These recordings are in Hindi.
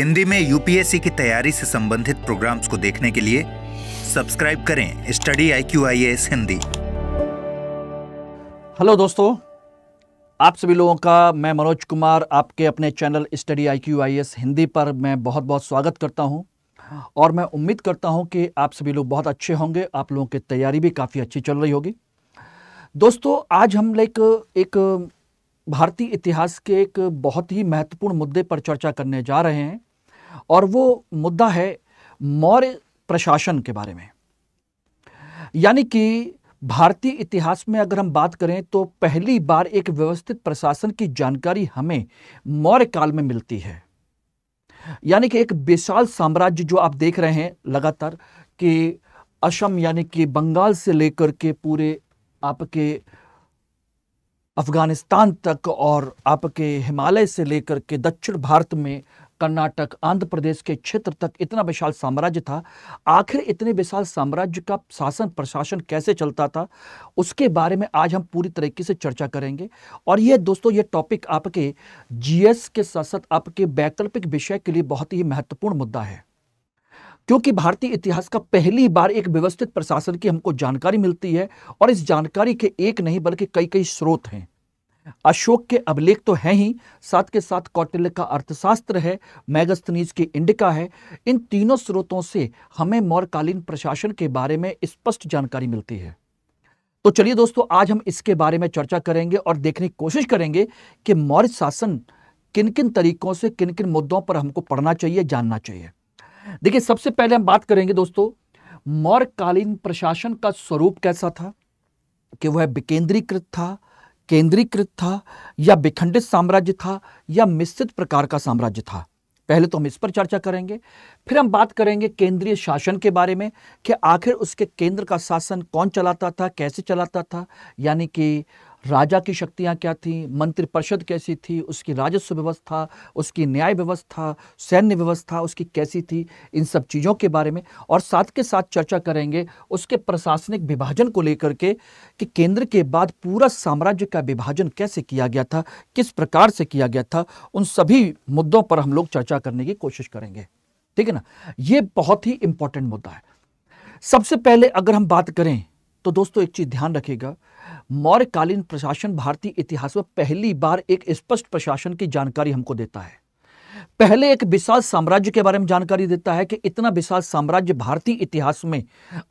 हिंदी में यूपीएससी की तैयारी से संबंधित प्रोग्राम्स को देखने के लिए सब्सक्राइब करें study I Q I S Hindi hello दोस्तों आप सभी लोगों का मैं मनोज कुमार आपके अपने channel study I Q I S Hindi पर मैं बहुत बहुत स्वागत करता हूं और मैं उम्मीद करता हूं कि आप सभी लोग बहुत अच्छे होंगे आप लोगों की तैयारी भी काफ़ी अच्छी चल रही होगी दोस्तों आज हम लाइक एक भारतीय इतिहास के एक बहुत ही महत्वपूर्ण मुद्दे पर चर्चा करने जा रहे हैं और वो मुद्दा है मौर्य प्रशासन के बारे में यानी कि भारतीय इतिहास में अगर हम बात करें तो पहली बार एक व्यवस्थित प्रशासन की जानकारी हमें मौर्य काल में मिलती है यानी कि एक विशाल साम्राज्य जो आप देख रहे हैं लगातार कि असम यानी कि बंगाल से लेकर के पूरे आपके अफ़गानिस्तान तक और आपके हिमालय से लेकर के दक्षिण भारत में कर्नाटक आंध्र प्रदेश के क्षेत्र तक इतना विशाल साम्राज्य था आखिर इतने विशाल साम्राज्य का शासन प्रशासन कैसे चलता था उसके बारे में आज हम पूरी तरीके से चर्चा करेंगे और ये दोस्तों ये टॉपिक आपके जीएस के साथ साथ आपके वैकल्पिक विषय के लिए बहुत ही महत्वपूर्ण मुद्दा है क्योंकि भारतीय इतिहास का पहली बार एक व्यवस्थित प्रशासन की हमको जानकारी मिलती है और इस जानकारी के एक नहीं बल्कि कई कई स्रोत हैं अशोक के अभिलेख तो हैं ही साथ के साथ कौटिल्य का अर्थशास्त्र है मैगस्थनीज की इंडिका है इन तीनों स्रोतों से हमें मौर्यकालीन प्रशासन के बारे में स्पष्ट जानकारी मिलती है तो चलिए दोस्तों आज हम इसके बारे में चर्चा करेंगे और देखने की कोशिश करेंगे कि मौर्य शासन किन किन तरीकों से किन किन मुद्दों पर हमको पढ़ना चाहिए जानना चाहिए देखिए सबसे पहले हम बात करेंगे दोस्तों मौर्यकालीन प्रशासन का स्वरूप कैसा था कि वह विकेंद्रीकृत था केंद्रीकृत था या विखंडित साम्राज्य था या मिश्रित प्रकार का साम्राज्य था पहले तो हम इस पर चर्चा करेंगे फिर हम बात करेंगे केंद्रीय शासन के बारे में कि आखिर उसके केंद्र का शासन कौन चलाता था कैसे चलाता था यानी कि राजा की शक्तियाँ क्या थीं मंत्रिपरिषद कैसी थी उसकी राजस्व व्यवस्था उसकी न्याय व्यवस्था सैन्य व्यवस्था उसकी कैसी थी इन सब चीज़ों के बारे में और साथ के साथ चर्चा करेंगे उसके प्रशासनिक विभाजन को लेकर के कि केंद्र के बाद पूरा साम्राज्य का विभाजन कैसे किया गया था किस प्रकार से किया गया था उन सभी मुद्दों पर हम लोग चर्चा करने की कोशिश करेंगे ठीक है ना ये बहुत ही इंपॉर्टेंट मुद्दा है सबसे पहले अगर हम बात करें तो दोस्तों एक चीज़ ध्यान रखिएगा मौर्यकालीन प्रशासन भारतीय इतिहास में पहली बार एक स्पष्ट प्रशासन की जानकारी हमको देता है पहले एक विशाल साम्राज्य के बारे में जानकारी देता है कि इतना विशाल साम्राज्य भारतीय इतिहास में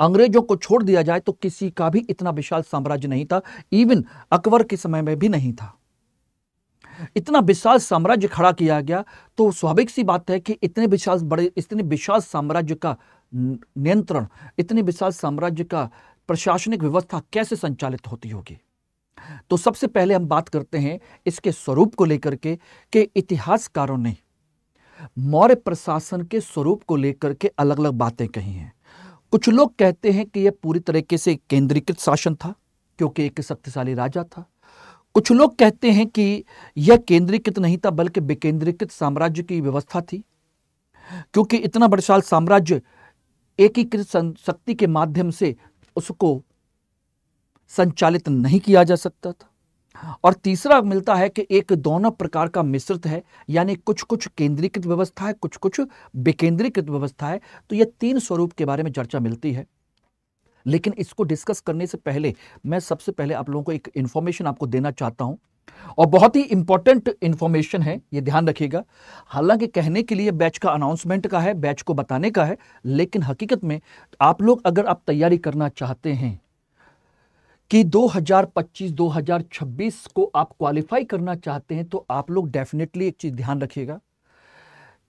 अंग्रेजों को छोड़ दिया जाए तो किसी का भी इतना विशाल साम्राज्य नहीं था इवन अकबर के समय में भी नहीं था इतना विशाल साम्राज्य खड़ा किया गया तो स्वाभाविक सी बात है कि इतने विशाल बड़े इतने विशाल साम्राज्य का नियंत्रण इतने विशाल साम्राज्य का प्रशासनिक व्यवस्था कैसे संचालित होती होगी तो सबसे पहले हम बात करते हैं इसके स्वरूप को लेकर के के इतिहासकारों ने मौर्य प्रशासन के स्वरूप को लेकर के अलग अलग बातें कही हैं कुछ लोग कहते हैं कि यह पूरी तरीके से केंद्रीकृत शासन था क्योंकि एक शक्तिशाली राजा था कुछ लोग कहते हैं कि यह केंद्रीकृत नहीं था बल्कि विकेंद्रीकृत साम्राज्य की व्यवस्था थी क्योंकि इतना साल साम्राज्य एकीकृत शक्ति के माध्यम से उसको संचालित नहीं किया जा सकता था और तीसरा मिलता है कि एक दोनों प्रकार का मिश्रित है यानी कुछ कुछ केंद्रीकृत व्यवस्था है कुछ कुछ विकेंद्रीकृत व्यवस्था है तो ये तीन स्वरूप के बारे में चर्चा मिलती है लेकिन इसको डिस्कस करने से पहले मैं सबसे पहले आप लोगों को एक इंफॉर्मेशन आपको देना चाहता हूं और बहुत ही इंपॉर्टेंट इंफॉर्मेशन है ये ध्यान रखिएगा हालांकि कहने के लिए बैच का अनाउंसमेंट का है बैच को बताने का है लेकिन हकीकत में आप लोग अगर आप तैयारी करना चाहते हैं कि 2025-2026 को आप क्वालिफाई करना चाहते हैं तो आप लोग डेफिनेटली एक चीज़ ध्यान रखिएगा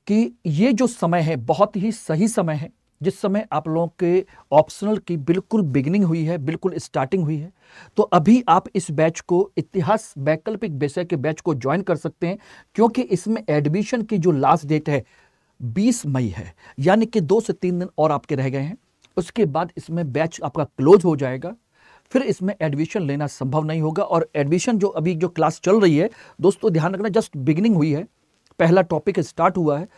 कि ये जो समय है बहुत ही सही समय है जिस समय आप लोगों के ऑप्शनल की बिल्कुल बिगनिंग हुई है बिल्कुल स्टार्टिंग हुई है तो अभी आप इस बैच को इतिहास वैकल्पिक विषय के बैच को ज्वाइन कर सकते हैं क्योंकि इसमें एडमिशन की जो लास्ट डेट है 20 मई है यानी कि दो से तीन दिन और आपके रह गए हैं उसके बाद इसमें बैच आपका क्लोज हो जाएगा फिर इसमें एडमिशन लेना संभव नहीं होगा और एडमिशन जो अभी जो क्लास चल रही है दोस्तों ध्यान रखना जस्ट बिगनिंग हुई है पहला टॉपिक स्टार्ट हुआ है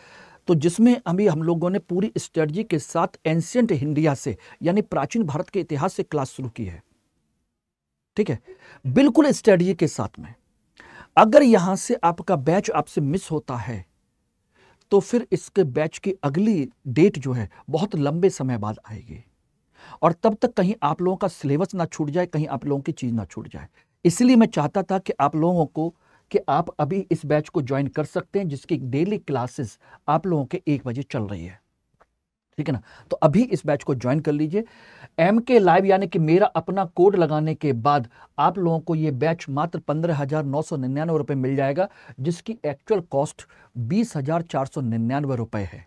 तो जिसमें अभी हम लोगों ने पूरी स्ट्रेटजी के साथ एंशियंट इंडिया से यानी प्राचीन भारत के इतिहास से क्लास शुरू की है ठीक है बिल्कुल स्ट्रेटजी के साथ में अगर यहां से आपका बैच आपसे मिस होता है तो फिर इसके बैच की अगली डेट जो है बहुत लंबे समय बाद आएगी और तब तक कहीं आप लोगों का सिलेबस ना छूट जाए कहीं आप लोगों की चीज़ ना छूट जाए इसलिए मैं चाहता था कि आप लोगों को कि आप अभी इस बैच को ज्वाइन कर सकते हैं जिसकी डेली क्लासेस आप लोगों के एक बजे चल रही है ठीक है ना तो अभी इस बैच को ज्वाइन कर लीजिए एम के लाइव यानी कि मेरा अपना कोड लगाने के बाद आप लोगों को ये बैच मात्र पंद्रह हज़ार नौ सौ निन्यानवे रुपये मिल जाएगा जिसकी एक्चुअल कॉस्ट बीस हज़ार चार सौ निन्यानवे रुपये है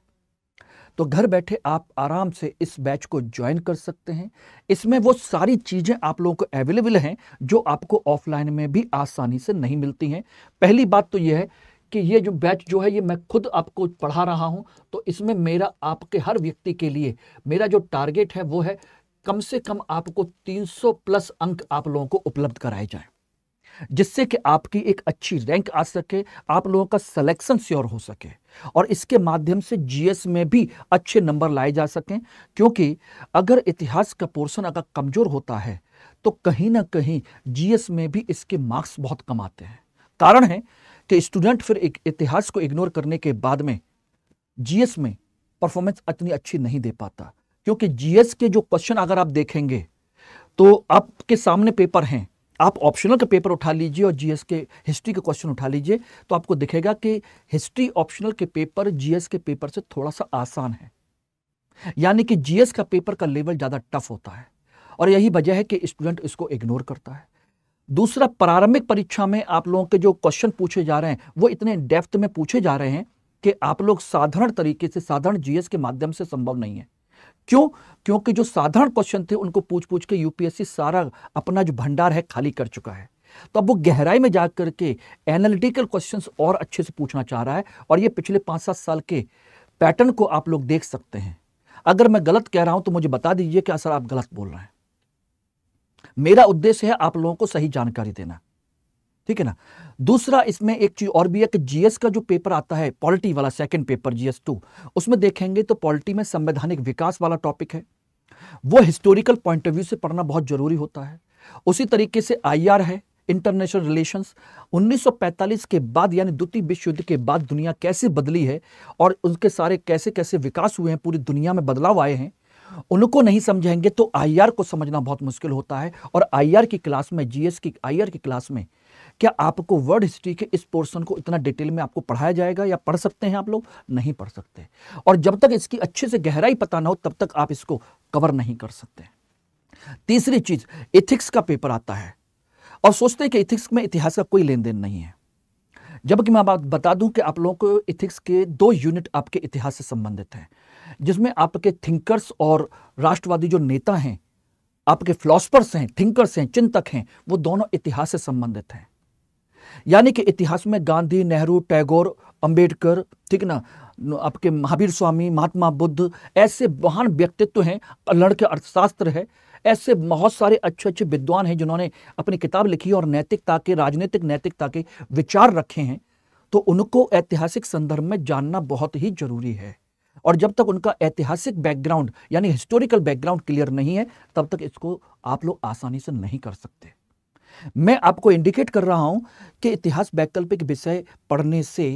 तो घर बैठे आप आराम से इस बैच को ज्वाइन कर सकते हैं इसमें वो सारी चीज़ें आप लोगों को अवेलेबल हैं जो आपको ऑफलाइन में भी आसानी से नहीं मिलती हैं पहली बात तो यह है कि ये जो बैच जो है ये मैं खुद आपको पढ़ा रहा हूँ तो इसमें मेरा आपके हर व्यक्ति के लिए मेरा जो टारगेट है वो है कम से कम आपको 300 प्लस अंक आप लोगों को उपलब्ध कराए जाएं जिससे कि आपकी एक अच्छी रैंक आ सके आप लोगों का सिलेक्शन श्योर हो सके और इसके माध्यम से जीएस में भी अच्छे नंबर लाए जा सकें क्योंकि अगर इतिहास का पोर्शन अगर कमज़ोर होता है तो कहीं ना कहीं जीएस में भी इसके मार्क्स बहुत कम आते हैं कारण है कि स्टूडेंट फिर एक इतिहास को इग्नोर करने के बाद में जीएस में परफॉर्मेंस इतनी अच्छी नहीं दे पाता क्योंकि जीएस के जो क्वेश्चन अगर आप देखेंगे तो आपके सामने पेपर हैं आप ऑप्शनल का पेपर उठा लीजिए और जीएस के हिस्ट्री के क्वेश्चन उठा लीजिए तो आपको दिखेगा कि हिस्ट्री ऑप्शनल के पेपर जीएस के पेपर से थोड़ा सा आसान है यानी कि जीएस का पेपर का लेवल ज़्यादा टफ होता है और यही वजह है कि स्टूडेंट इसको इग्नोर करता है दूसरा प्रारंभिक परीक्षा में आप लोगों के जो क्वेश्चन पूछे जा रहे हैं वो इतने डेप्थ में पूछे जा रहे हैं कि आप लोग साधारण तरीके से साधारण जीएस के माध्यम से संभव नहीं है क्यों क्योंकि जो साधारण क्वेश्चन थे उनको पूछ पूछ के यूपीएससी सारा अपना जो भंडार है खाली कर चुका है तो अब वो गहराई में जा करके एनालिटिकल क्वेश्चंस और अच्छे से पूछना चाह रहा है और ये पिछले पाँच सात साल के पैटर्न को आप लोग देख सकते हैं अगर मैं गलत कह रहा हूं तो मुझे बता दीजिए क्या सर आप गलत बोल रहे हैं मेरा उद्देश्य है आप लोगों को सही जानकारी देना ठीक है ना दूसरा इसमें एक चीज और भी है कि जीएस का जो पेपर आता है पॉलिटी वाला सेकंड पेपर जीएस टू उसमें देखेंगे तो पॉलिटी में संवैधानिक विकास वाला टॉपिक है वो हिस्टोरिकल पॉइंट ऑफ व्यू से पढ़ना बहुत जरूरी होता है उसी तरीके से आईआर है इंटरनेशनल रिलेशंस 1945 के बाद यानी द्वितीय विश्व युद्ध के बाद दुनिया कैसे बदली है और उनके सारे कैसे कैसे विकास हुए हैं पूरी दुनिया में बदलाव आए हैं उनको नहीं समझेंगे तो आईआर को समझना बहुत मुश्किल होता है और आईआर की क्लास में जीएस की आईआर की क्लास में क्या आपको वर्ड हिस्ट्री के इस पोर्शन को इतना डिटेल में आपको पढ़ाया जाएगा या पढ़ सकते हैं आप लोग नहीं पढ़ सकते और जब तक इसकी अच्छे से गहराई पता ना हो तब तक आप इसको कवर नहीं कर सकते तीसरी चीज इथिक्स का पेपर आता है और सोचते हैं कि इथिक्स में इतिहास का कोई लेन देन नहीं है जबकि मैं बात बता दूं कि आप लोगों को इथिक्स के दो यूनिट आपके इतिहास से संबंधित हैं जिसमें आपके थिंकर्स और राष्ट्रवादी जो नेता हैं आपके फिलोसफर्स हैं थिंकर्स हैं चिंतक हैं वो दोनों इतिहास से संबंधित हैं यानी कि इतिहास में गांधी नेहरू टैगोर अंबेडकर ठीक ना आपके महावीर स्वामी महात्मा बुद्ध ऐसे महान व्यक्तित्व हैं लड़के अर्थशास्त्र है ऐसे बहुत सारे अच्छे अच्छे विद्वान हैं जिन्होंने अपनी किताब लिखी और नैतिकता के राजनीतिक नैतिकता के विचार रखे हैं तो उनको ऐतिहासिक संदर्भ में जानना बहुत ही जरूरी है और जब तक उनका ऐतिहासिक बैकग्राउंड यानी हिस्टोरिकल बैकग्राउंड क्लियर नहीं है तब तक इसको आप लोग आसानी से नहीं कर सकते मैं आपको इंडिकेट कर रहा हूं कि इतिहास वैकल्पिक विषय पढ़ने से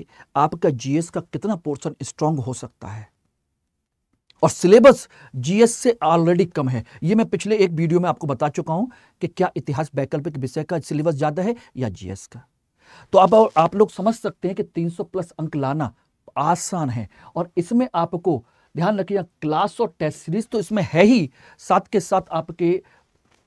आपका जीएस का कितना पोर्शन स्ट्रांग हो सकता है और सिलेबस जीएस से ऑलरेडी कम है ये मैं पिछले एक वीडियो में आपको बता चुका हूं कि क्या इतिहास वैकल्पिक विषय का सिलेबस ज़्यादा है या जीएस का तो अब आप, आप लोग समझ सकते हैं कि 300 प्लस अंक लाना आसान है और इसमें आपको ध्यान रखिएगा क्लास और टेस्ट सीरीज तो इसमें है ही साथ के साथ आपके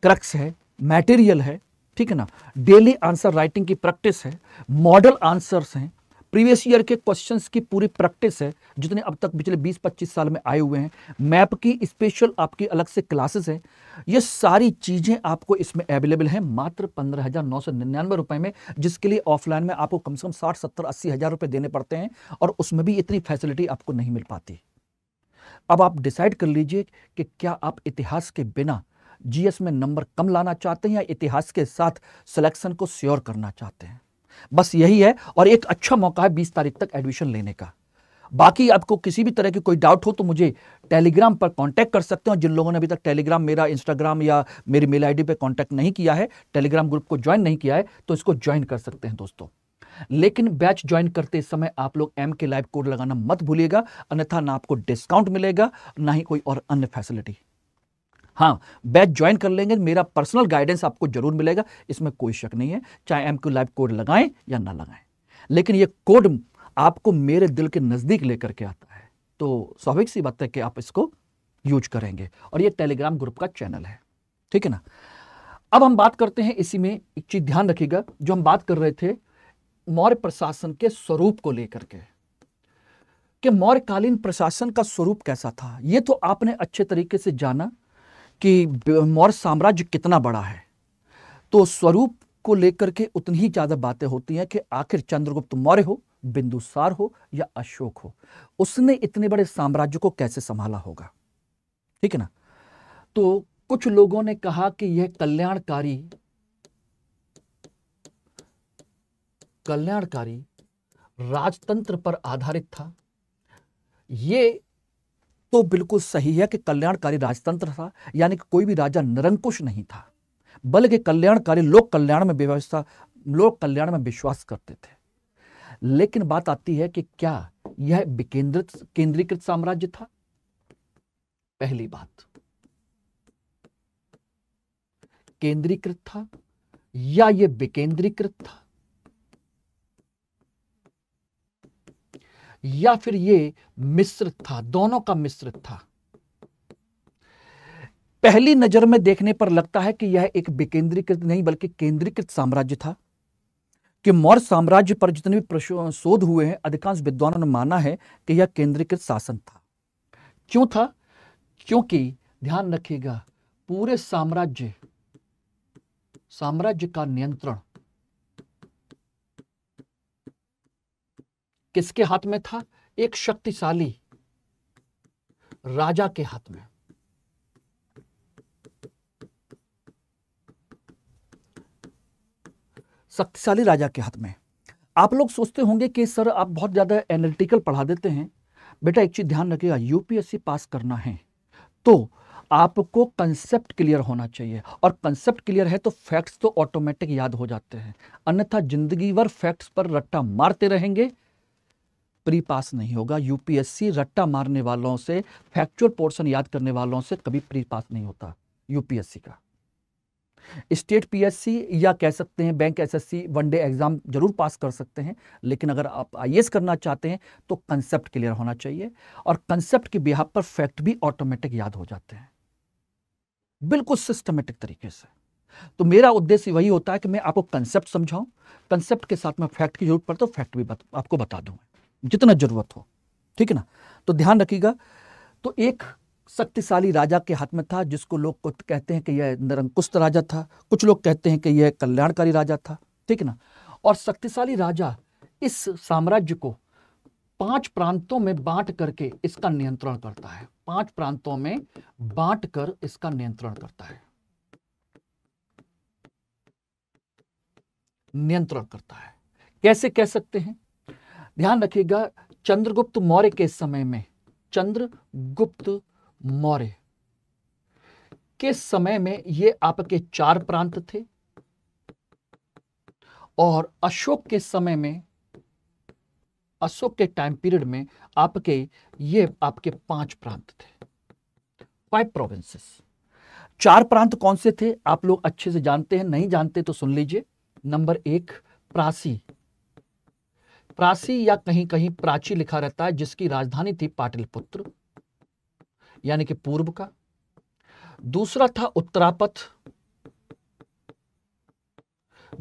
क्रक्स है मेटेरियल है ठीक है ना डेली आंसर राइटिंग की प्रैक्टिस है मॉडल आंसर्स हैं प्रीवियस ईयर के क्वेश्चंस की पूरी प्रैक्टिस है जितने अब तक पिछले 20-25 साल में आए हुए हैं मैप की स्पेशल आपकी अलग से क्लासेस हैं ये सारी चीज़ें आपको इसमें अवेलेबल हैं मात्र पंद्रह हज़ार नौ सौ निन्यानवे रुपए में जिसके लिए ऑफलाइन में आपको कम से कम साठ सत्तर अस्सी हज़ार रुपये देने पड़ते हैं और उसमें भी इतनी फैसिलिटी आपको नहीं मिल पाती अब आप डिसाइड कर लीजिए कि क्या आप इतिहास के बिना जीएस में नंबर कम लाना चाहते हैं या इतिहास के साथ सिलेक्शन को श्योर करना चाहते हैं बस यही है और एक अच्छा मौका है बीस तारीख तक एडमिशन लेने का बाकी आपको किसी भी तरह की कोई डाउट हो तो मुझे टेलीग्राम पर कांटेक्ट कर सकते हैं जिन लोगों ने अभी तक टेलीग्राम मेरा इंस्टाग्राम या मेरी मेल आईडी पे कांटेक्ट नहीं किया है टेलीग्राम ग्रुप को ज्वाइन नहीं किया है तो इसको ज्वाइन कर सकते हैं दोस्तों लेकिन बैच ज्वाइन करते समय आप लोग एम के लाइव कोड लगाना मत भूलिएगा अन्यथा ना आपको डिस्काउंट मिलेगा ना ही कोई और अन्य फैसिलिटी हाँ बैच ज्वाइन कर लेंगे मेरा पर्सनल गाइडेंस आपको जरूर मिलेगा इसमें कोई शक नहीं है चाहे एम क्यू लाइव कोड लगाएं या ना लगाएं लेकिन ये कोड आपको मेरे दिल के नज़दीक लेकर के आता है तो स्वाभाविक सी बात है कि आप इसको यूज करेंगे और ये टेलीग्राम ग्रुप का चैनल है ठीक है ना अब हम बात करते हैं इसी में एक चीज़ ध्यान रखिएगा जो हम बात कर रहे थे मौर्य प्रशासन के स्वरूप को लेकर के कि मौर्यकालीन प्रशासन का स्वरूप कैसा था ये तो आपने अच्छे तरीके से जाना कि मौर्य साम्राज्य कितना बड़ा है तो स्वरूप को लेकर के उतनी ही ज़्यादा बातें होती हैं कि आखिर चंद्रगुप्त मौर्य हो बिंदुसार हो या अशोक हो उसने इतने बड़े साम्राज्य को कैसे संभाला होगा ठीक है ना तो कुछ लोगों ने कहा कि यह कल्याणकारी कल्याणकारी राजतंत्र पर आधारित था यह तो बिल्कुल सही है कि कल्याणकारी राजतंत्र था यानी कि कोई भी राजा निरंकुश नहीं था बल्कि कल्याणकारी लोक कल्याण में व्यवस्था लोक कल्याण में विश्वास करते थे लेकिन बात आती है कि क्या यह विकेंद्रित केंद्रीकृत साम्राज्य था पहली बात केंद्रीकृत था या यह विकेंद्रीकृत था या फिर ये मिश्रित था दोनों का मिश्रित था पहली नजर में देखने पर लगता है कि यह एक विकेंद्रीकृत नहीं बल्कि केंद्रीकृत साम्राज्य था कि मौर्य साम्राज्य पर जितने भी शोध हुए हैं अधिकांश विद्वानों ने माना है कि यह केंद्रीकृत शासन था क्यों था क्योंकि ध्यान रखिएगा पूरे साम्राज्य साम्राज्य का नियंत्रण किसके हाथ में था एक शक्तिशाली राजा के हाथ में शक्तिशाली राजा के हाथ में आप लोग सोचते होंगे कि सर आप बहुत ज़्यादा एनालिटिकल पढ़ा देते हैं बेटा एक चीज़ ध्यान रखिएगा यूपीएससी पास करना है तो आपको कंसेप्ट क्लियर होना चाहिए और कंसेप्ट क्लियर है तो फैक्ट्स तो ऑटोमेटिक याद हो जाते हैं अन्यथा जिंदगी भर फैक्ट्स पर रट्टा मारते रहेंगे प्री पास नहीं होगा यूपीएससी रट्टा मारने वालों से फैक्चुअल पोर्शन याद करने वालों से कभी प्री पास नहीं होता यूपीएससी का स्टेट पीएससी या कह सकते हैं बैंक एसएससी वनडे एग्जाम जरूर पास कर सकते हैं लेकिन अगर आप आईएएस करना चाहते हैं तो कंसेप्ट क्लियर होना चाहिए और कंसेप्ट के बिहार पर फैक्ट भी ऑटोमेटिक याद हो जाते हैं बिल्कुल सिस्टमेटिक तरीके से तो मेरा उद्देश्य वही होता है कि मैं आपको कंसेप्ट समझाऊं कंसेप्ट के साथ में फैक्ट की जरूरत पड़े तो फैक्ट भी बत, आपको बता दूंगा जितना जरूरत हो ठीक है ना तो ध्यान रखिएगा तो एक शक्तिशाली राजा के हाथ में था जिसको लोग कहते हैं कि यह निरंकुश राजा था कुछ लोग कहते हैं कि यह कल्याणकारी राजा था ठीक है ना और शक्तिशाली राजा इस साम्राज्य को पांच प्रांतों में बांट करके इसका नियंत्रण करता है पांच प्रांतों में बांट कर इसका नियंत्रण करता है नियंत्रण करता है कैसे कह सकते हैं ध्यान रखिएगा चंद्रगुप्त मौर्य के समय में चंद्रगुप्त मौर्य के समय में ये आपके चार प्रांत थे और अशोक के समय में अशोक के टाइम पीरियड में आपके ये आपके पांच प्रांत थे फाइव प्रोविंसेस चार प्रांत कौन से थे आप लोग अच्छे से जानते हैं नहीं जानते तो सुन लीजिए नंबर एक प्रासी प्रासी या कहीं कहीं प्राची लिखा रहता है जिसकी राजधानी थी पाटिलपुत्र यानी कि पूर्व का दूसरा था उत्तरापथ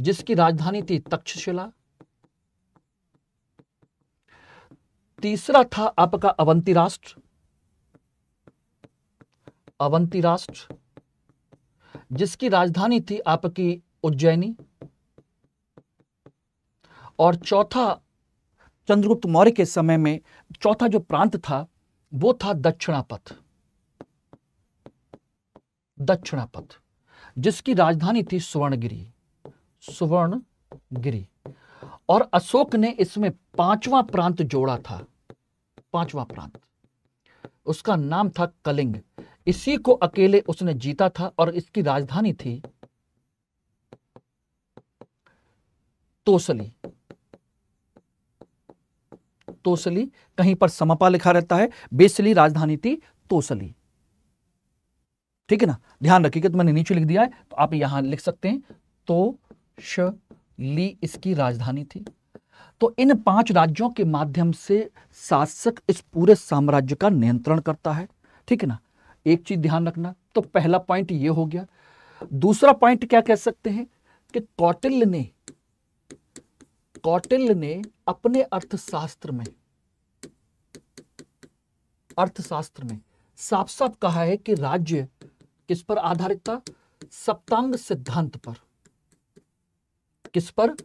जिसकी राजधानी थी तक्षशिला तीसरा था आपका अवंती राष्ट्र अवंती राष्ट्र जिसकी राजधानी थी आपकी उज्जैनी और चौथा चंद्रगुप्त मौर्य के समय में चौथा जो प्रांत था वो था दक्षिणापथ दक्षिणापथ जिसकी राजधानी थी सुवर्णगिरी सुवर्णगिरी और अशोक ने इसमें पांचवा प्रांत जोड़ा था पांचवा प्रांत उसका नाम था कलिंग इसी को अकेले उसने जीता था और इसकी राजधानी थी तोसली तोसली कहीं पर समपा लिखा रहता है बेसली राजधानी थी तोसली ठीक है ना ध्यान रखिए तो मैंने नीचे लिख दिया है तो आप यहां लिख सकते हैं तो ली इसकी राजधानी थी तो इन पांच राज्यों के माध्यम से शासक इस पूरे साम्राज्य का नियंत्रण करता है ठीक है ना एक चीज ध्यान रखना तो पहला पॉइंट यह हो गया दूसरा पॉइंट क्या कह सकते हैं कि कौटिल्य ने कौटिल्य ने अपने अर्थशास्त्र में अर्थशास्त्र में साफ साफ कहा है कि राज्य किस पर आधारित था सप्तांग सिद्धांत पर किस पर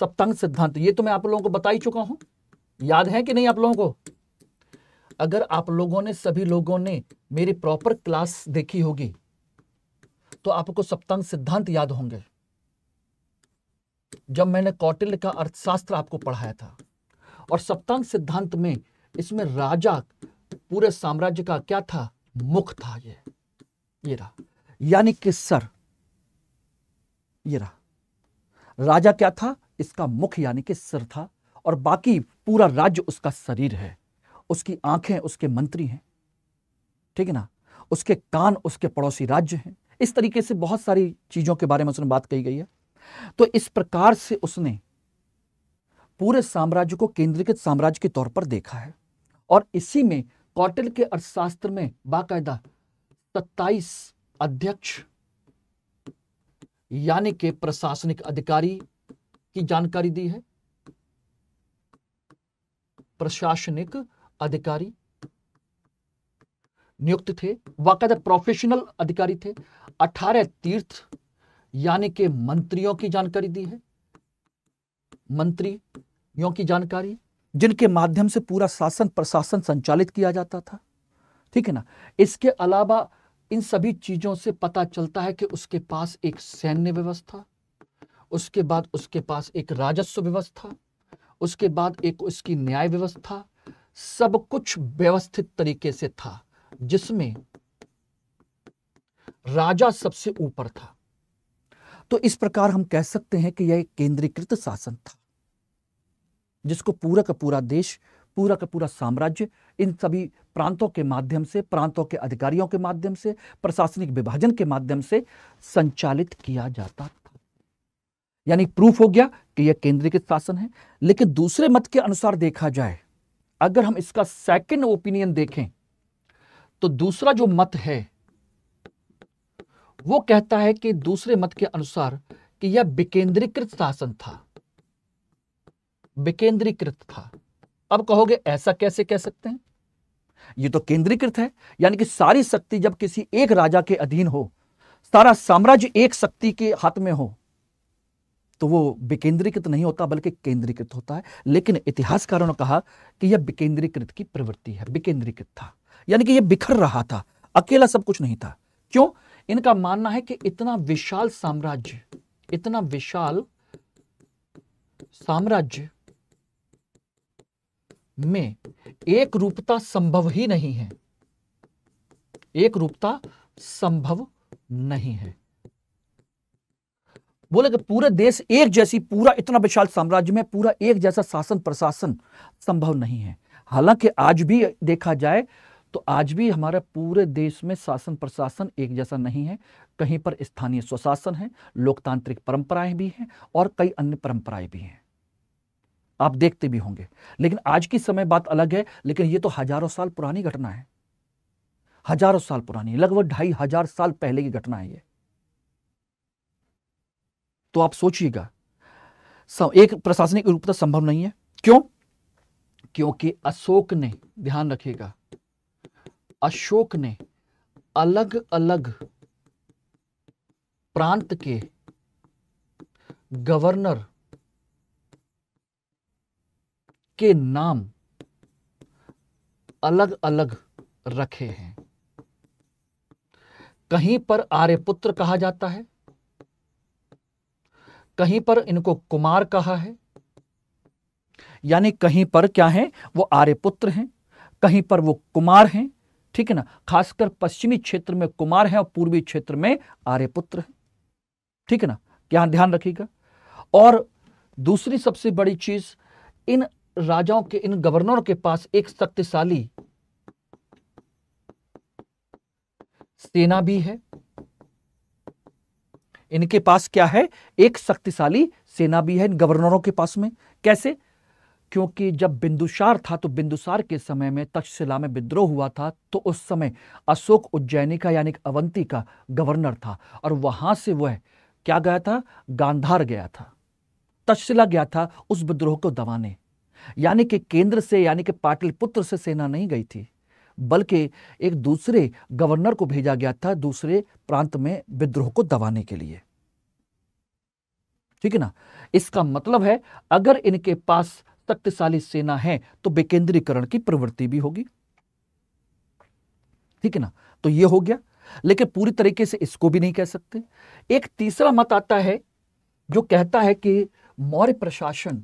सप्तांग सिद्धांत ये तो मैं आप लोगों को बता ही चुका हूं याद है कि नहीं आप लोगों को अगर आप लोगों ने सभी लोगों ने मेरी प्रॉपर क्लास देखी होगी तो आपको सप्तांग सिद्धांत याद होंगे जब मैंने कौटिल्य का अर्थशास्त्र आपको पढ़ाया था और सप्तांग सिद्धांत में इसमें राजा पूरे साम्राज्य का क्या था मुख था ये ये रहा यानी कि सर ये रहा राजा क्या था इसका मुख यानी कि सर था और बाकी पूरा राज्य उसका शरीर है उसकी आंखें उसके मंत्री हैं ठीक है ना उसके कान उसके पड़ोसी राज्य हैं इस तरीके से बहुत सारी चीज़ों के बारे में उसने बात कही गई है तो इस प्रकार से उसने पूरे साम्राज्य को केंद्रीकृत साम्राज्य के तौर पर देखा है और इसी में कौटिल के अर्थशास्त्र में बाकायदा सत्ताईस अध्यक्ष यानी के प्रशासनिक अधिकारी की जानकारी दी है प्रशासनिक अधिकारी नियुक्त थे बाकायदा प्रोफेशनल अधिकारी थे अठारह तीर्थ यानी कि मंत्रियों की जानकारी दी है मंत्रियों की जानकारी जिनके माध्यम से पूरा शासन प्रशासन संचालित किया जाता था ठीक है ना इसके अलावा इन सभी चीजों से पता चलता है कि उसके पास एक सैन्य व्यवस्था उसके बाद उसके पास एक राजस्व व्यवस्था उसके बाद एक उसकी न्याय व्यवस्था सब कुछ व्यवस्थित तरीके से था जिसमें राजा सबसे ऊपर था तो इस प्रकार हम कह सकते हैं कि यह एक केंद्रीकृत शासन था जिसको पूरा का पूरा देश पूरा का पूरा साम्राज्य इन सभी प्रांतों के माध्यम से प्रांतों के अधिकारियों के माध्यम से प्रशासनिक विभाजन के माध्यम से संचालित किया जाता था यानी प्रूफ हो गया कि यह केंद्रीकृत शासन है लेकिन दूसरे मत के अनुसार देखा जाए अगर हम इसका सेकेंड ओपिनियन देखें तो दूसरा जो मत है वो कहता है कि दूसरे मत के अनुसार कि यह विकेंद्रीकृत शासन था विकेंद्रीकृत था अब कहोगे ऐसा कैसे कह सकते हैं यह तो केंद्रीकृत है यानी कि सारी शक्ति जब किसी एक राजा के अधीन हो सारा साम्राज्य एक शक्ति के हाथ में हो तो वो विकेंद्रीकृत नहीं होता बल्कि केंद्रीकृत होता है लेकिन इतिहासकारों ने कहा कि यह विकेंद्रीकृत की प्रवृत्ति है विकेंद्रीकृत था यानी कि यह बिखर रहा था अकेला सब कुछ नहीं था क्यों इनका मानना है कि इतना विशाल साम्राज्य इतना विशाल साम्राज्य में एक रूपता संभव ही नहीं है एक रूपता संभव नहीं है बोले कि पूरे देश एक जैसी पूरा इतना विशाल साम्राज्य में पूरा एक जैसा शासन प्रशासन संभव नहीं है हालांकि आज भी देखा जाए तो आज भी हमारे पूरे देश में शासन प्रशासन एक जैसा नहीं है कहीं पर स्थानीय स्वशासन है लोकतांत्रिक परंपराएं भी हैं और कई अन्य परंपराएं भी हैं आप देखते भी होंगे लेकिन आज की समय बात अलग है लेकिन ये तो हजारों साल पुरानी घटना है हजारों साल पुरानी लगभग ढाई हजार साल पहले की घटना है ये तो आप सोचिएगा एक प्रशासनिक रूपता तो संभव नहीं है क्यों क्योंकि अशोक ने ध्यान रखिएगा अशोक ने अलग अलग प्रांत के गवर्नर के नाम अलग अलग रखे हैं कहीं पर आर्यपुत्र कहा जाता है कहीं पर इनको कुमार कहा है यानी कहीं पर क्या है वो आर्यपुत्र हैं कहीं पर वो कुमार हैं ठीक है ना खासकर पश्चिमी क्षेत्र में कुमार है और पूर्वी क्षेत्र में आर्यपुत्र है ठीक है ना यहां ध्यान रखिएगा और दूसरी सबसे बड़ी चीज इन राजाओं के इन गवर्नरों के पास एक शक्तिशाली सेना भी है इनके पास क्या है एक शक्तिशाली सेना भी है इन गवर्नरों के पास में कैसे क्योंकि जब बिंदुसार था तो बिंदुसार के समय में तक्षशिला में विद्रोह हुआ था तो उस समय अशोक उज्जैनी का यानी अवंती का गवर्नर था और वहां से वह क्या गया था गांधार गया था तक्षशिला गया था उस विद्रोह को दबाने यानी कि केंद्र से यानी कि पाटलिपुत्र से सेना नहीं गई थी बल्कि एक दूसरे गवर्नर को भेजा गया था दूसरे प्रांत में विद्रोह को दबाने के लिए ठीक है ना इसका मतलब है अगर इनके पास शक्तिशाली सेना है तो विकेंद्रीकरण की प्रवृत्ति भी होगी ठीक है ना तो ये हो गया लेकिन पूरी तरीके से इसको भी नहीं कह सकते एक तीसरा मत आता है जो कहता है कि मौर्य प्रशासन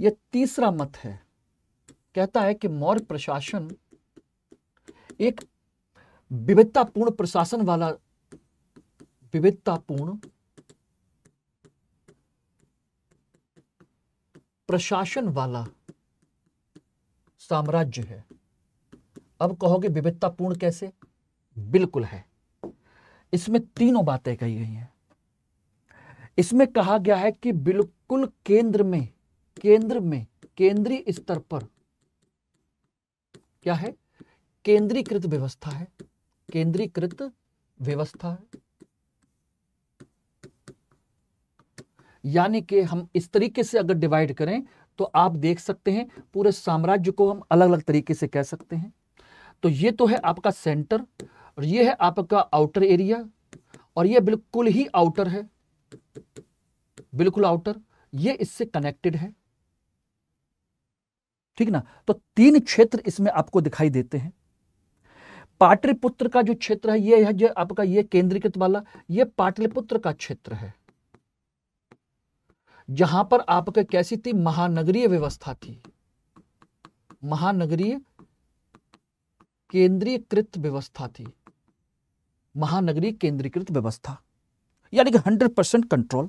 यह तीसरा मत है कहता है कि मौर्य प्रशासन एक विविधतापूर्ण प्रशासन वाला विविधतापूर्ण प्रशासन वाला साम्राज्य है अब कहोगे विविधतापूर्ण कैसे बिल्कुल है इसमें तीनों बातें कही गई हैं इसमें कहा गया है कि बिल्कुल केंद्र में केंद्र में केंद्रीय स्तर पर क्या है केंद्रीकृत व्यवस्था है केंद्रीकृत व्यवस्था है यानी कि हम इस तरीके से अगर डिवाइड करें तो आप देख सकते हैं पूरे साम्राज्य को हम अलग अलग तरीके से कह सकते हैं तो ये तो है आपका सेंटर और ये है आपका आउटर एरिया और ये बिल्कुल ही आउटर है बिल्कुल आउटर ये इससे कनेक्टेड है ठीक ना तो तीन क्षेत्र इसमें आपको दिखाई देते हैं पाटलिपुत्र का जो क्षेत्र है ये है जो आपका ये केंद्रीकृत वाला ये पाटलिपुत्र का क्षेत्र है जहां पर आपके कैसी थी महानगरीय व्यवस्था थी महानगरीय केंद्रीयकृत व्यवस्था थी महानगरीय केंद्रीकृत व्यवस्था यानी कि हंड्रेड परसेंट कंट्रोल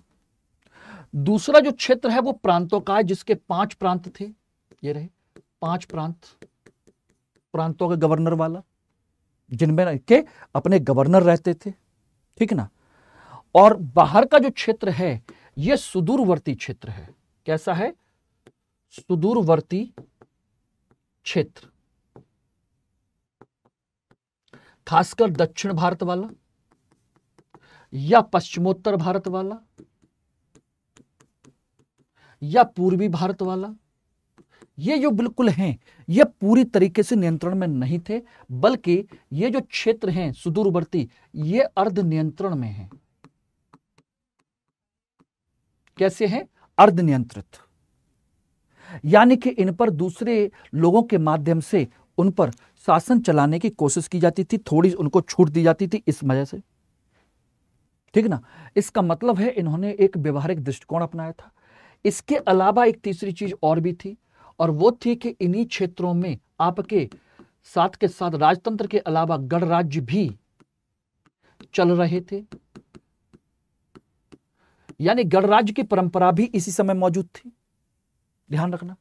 दूसरा जो क्षेत्र है वो प्रांतों का है जिसके पांच प्रांत थे ये रहे पांच प्रांत प्रांतों का गवर्नर वाला जिनमें के अपने गवर्नर रहते थे ठीक ना और बाहर का जो क्षेत्र है यह सुदूरवर्ती क्षेत्र है कैसा है सुदूरवर्ती क्षेत्र खासकर दक्षिण भारत वाला या पश्चिमोत्तर भारत वाला या पूर्वी भारत वाला ये जो बिल्कुल हैं ये पूरी तरीके से नियंत्रण में नहीं थे बल्कि ये जो क्षेत्र हैं सुदूरवर्ती ये अर्ध नियंत्रण में हैं कैसे हैं अर्ध नियंत्रित यानी कि इन पर दूसरे लोगों के माध्यम से उन पर शासन चलाने की कोशिश की जाती थी थोड़ी उनको छूट दी जाती थी इस वजह से ठीक ना इसका मतलब है इन्होंने एक व्यवहारिक दृष्टिकोण अपनाया था इसके अलावा एक तीसरी चीज और भी थी और वो थी कि इन्हीं क्षेत्रों में आपके साथ के साथ राजतंत्र के अलावा गणराज्य भी चल रहे थे यानी गणराज्य की परंपरा भी इसी समय मौजूद थी ध्यान रखना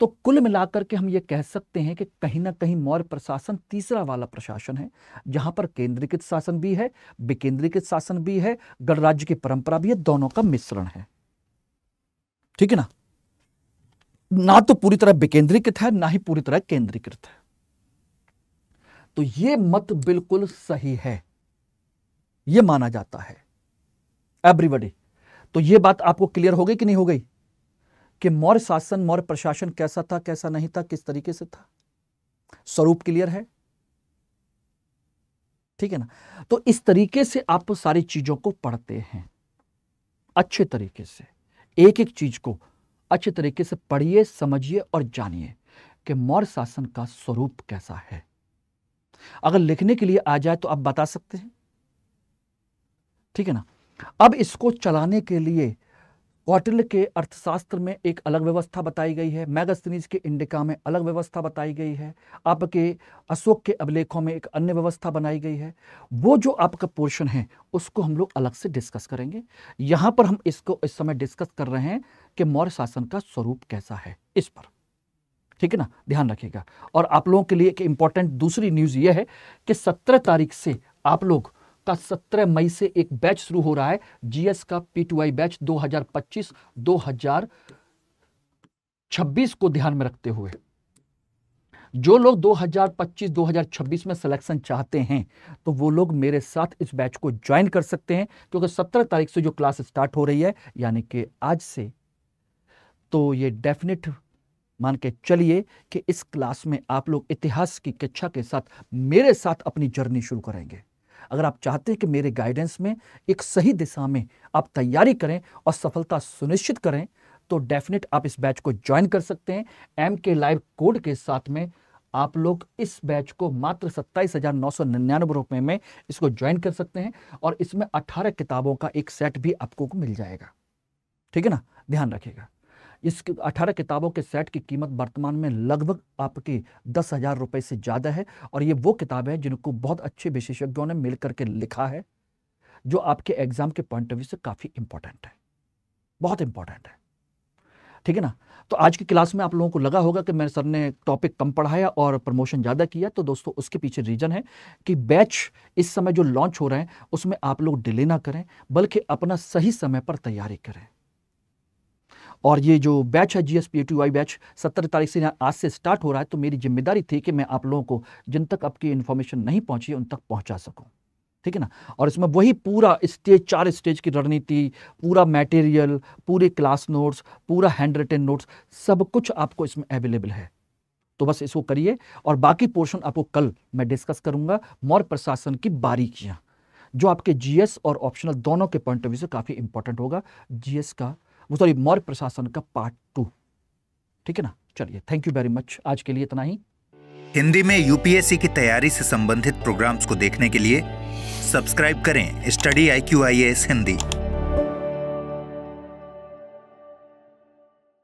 तो कुल मिलाकर के हम ये कह सकते हैं कि कहीं ना कहीं मौर्य प्रशासन तीसरा वाला प्रशासन है जहां पर केंद्रीकृत शासन भी है विकेंद्रीकृत शासन भी है गणराज्य की परंपरा भी है दोनों का मिश्रण है ठीक है ना ना तो पूरी तरह विकेंद्रीकृत है ना ही पूरी तरह केंद्रीकृत है तो यह मत बिल्कुल सही है यह माना जाता है एवरीबडी तो ये बात आपको क्लियर हो गई कि नहीं हो गई कि मौर्य शासन मौर्य प्रशासन कैसा था कैसा नहीं था किस तरीके से था स्वरूप क्लियर है ठीक है ना तो इस तरीके से आप सारी चीजों को पढ़ते हैं अच्छे तरीके से एक एक चीज को अच्छे तरीके से पढ़िए समझिए और जानिए कि मौर्य शासन का स्वरूप कैसा है अगर लिखने के लिए आ जाए तो आप बता सकते हैं ठीक है ना अब इसको चलाने के लिए कौटिल्य के अर्थशास्त्र में एक अलग व्यवस्था बताई गई है मैगस्तनीज के इंडिका में अलग व्यवस्था बताई गई है आपके अशोक के अभिलेखों में एक अन्य व्यवस्था बनाई गई है वो जो आपका पोर्शन है उसको हम लोग अलग से डिस्कस करेंगे यहाँ पर हम इसको इस समय डिस्कस कर रहे हैं कि मौर्य शासन का स्वरूप कैसा है इस पर ठीक है ना ध्यान रखिएगा और आप लोगों के लिए एक इम्पॉर्टेंट दूसरी न्यूज़ यह है कि सत्रह तारीख से आप लोग का 17 मई से एक बैच शुरू हो रहा है जीएस का पीटीआई बैच 2025 2026 को ध्यान में रखते हुए जो लोग 2025-2026 में सिलेक्शन चाहते हैं तो वो लोग मेरे साथ इस बैच को ज्वाइन कर सकते हैं क्योंकि 17 तारीख से जो क्लास स्टार्ट हो रही है यानी कि आज से तो ये डेफिनेट मान के चलिए कि इस क्लास में आप लोग इतिहास की कक्षा के साथ मेरे साथ अपनी जर्नी शुरू करेंगे अगर आप चाहते हैं कि मेरे गाइडेंस में एक सही दिशा में आप तैयारी करें और सफलता सुनिश्चित करें तो डेफिनेट आप इस बैच को ज्वाइन कर सकते हैं एम के लाइव कोड के साथ में आप लोग इस बैच को मात्र सत्ताईस हजार नौ सौ निन्यानवे रुपये में इसको ज्वाइन कर सकते हैं और इसमें अट्ठारह किताबों का एक सेट भी आपको मिल जाएगा ठीक है ना ध्यान रखिएगा इस अठारह किताबों के सेट की कीमत वर्तमान में लगभग आपकी दस हज़ार रुपये से ज़्यादा है और ये वो किताबें हैं जिनको बहुत अच्छे विशेषज्ञों ने मिल करके लिखा है जो आपके एग्ज़ाम के पॉइंट ऑफ व्यू से काफ़ी इंपॉर्टेंट है बहुत इंपॉर्टेंट है ठीक है ना तो आज की क्लास में आप लोगों को लगा होगा कि मेरे सर ने टॉपिक कम पढ़ाया और प्रमोशन ज़्यादा किया तो दोस्तों उसके पीछे रीज़न है कि बैच इस समय जो लॉन्च हो रहे हैं उसमें आप लोग डिले ना करें बल्कि अपना सही समय पर तैयारी करें और ये जो बैच है जी एस बैच सत्तर तारीख से आज से स्टार्ट हो रहा है तो मेरी जिम्मेदारी थी कि मैं आप लोगों को जिन तक आपकी इन्फॉर्मेशन नहीं पहुंची उन तक पहुंचा सकूं ठीक है ना और इसमें वही पूरा स्टेज चार स्टेज की रणनीति पूरा मटेरियल पूरे क्लास नोट्स पूरा हैंड रिटेन नोट्स सब कुछ आपको इसमें अवेलेबल है तो बस इसको करिए और बाकी पोर्शन आपको कल मैं डिस्कस करूंगा मौर्य प्रशासन की बारीकियां जो आपके जीएस और ऑप्शनल दोनों के पॉइंट ऑफ व्यू से काफ़ी इंपॉर्टेंट होगा जीएस का सॉरी मौर्य प्रशासन का पार्ट टू ठीक है ना चलिए थैंक यू वेरी मच आज के लिए इतना ही हिंदी में यूपीएससी की तैयारी से संबंधित प्रोग्राम्स को देखने के लिए सब्सक्राइब करें study I Q I S Hindi